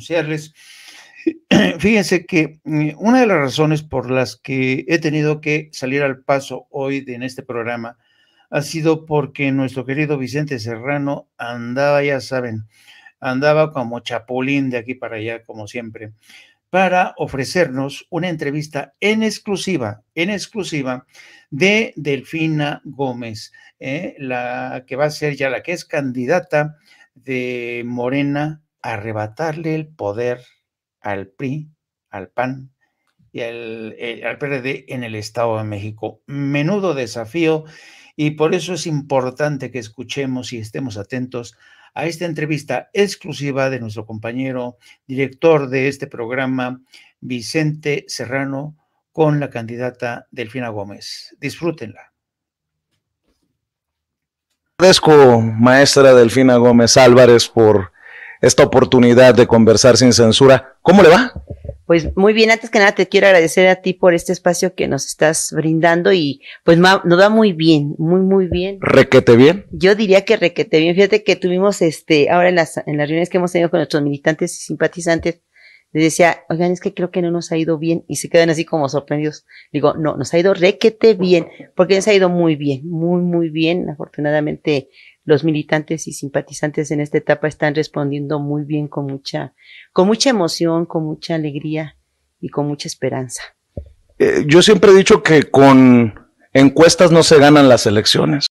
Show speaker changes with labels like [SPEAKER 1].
[SPEAKER 1] anunciarles. Fíjense que eh, una de las razones por las que he tenido que salir al paso hoy en este programa ha sido porque nuestro querido Vicente Serrano andaba, ya saben, andaba como chapulín de aquí para allá, como siempre, para ofrecernos una entrevista en exclusiva, en exclusiva de Delfina Gómez, eh, la que va a ser ya la que es candidata de Morena arrebatarle el poder al PRI, al PAN y al, eh, PRD en el Estado de México. Menudo desafío y por eso es importante que escuchemos y estemos atentos a esta entrevista exclusiva de nuestro compañero, director de este programa, Vicente Serrano, con la candidata Delfina Gómez. Disfrútenla.
[SPEAKER 2] Agradezco, maestra Delfina Gómez Álvarez, por esta oportunidad de conversar sin censura. ¿Cómo le va?
[SPEAKER 3] Pues muy bien, antes que nada te quiero agradecer a ti por este espacio que nos estás brindando y pues nos va muy bien, muy muy bien.
[SPEAKER 2] ¿Requete bien?
[SPEAKER 3] Yo diría que requete bien. Fíjate que tuvimos este, ahora las, en las reuniones que hemos tenido con nuestros militantes y simpatizantes, les decía, oigan, es que creo que no nos ha ido bien y se quedan así como sorprendidos. Digo, no, nos ha ido requete bien, porque nos ha ido muy bien, muy, muy bien. Afortunadamente, los militantes y simpatizantes en esta etapa están respondiendo muy bien, con mucha, con mucha emoción, con mucha alegría y con mucha esperanza.
[SPEAKER 2] Eh, yo siempre he dicho que con encuestas no se ganan las elecciones.